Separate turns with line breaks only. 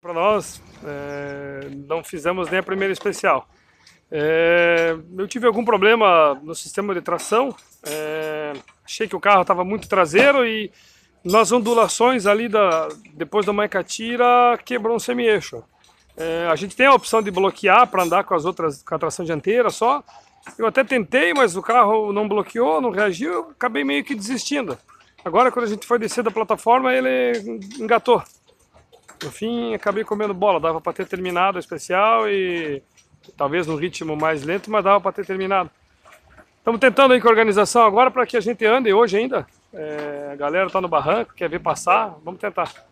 Para nós, é, não fizemos nem a primeira especial. É, eu tive algum problema no sistema de tração, é, achei que o carro estava muito traseiro e nas ondulações ali da, depois da Maicatira quebrou um semi-eixo. É, a gente tem a opção de bloquear para andar com as outras com a tração dianteira só. Eu até tentei, mas o carro não bloqueou, não reagiu, acabei meio que desistindo. Agora quando a gente foi descer da plataforma, ele engatou. No fim, acabei comendo bola. Dava para ter terminado o especial e talvez num ritmo mais lento, mas dava para ter terminado. Estamos tentando aí com a organização agora para que a gente ande hoje ainda. É, a galera está no barranco, quer ver passar, vamos tentar.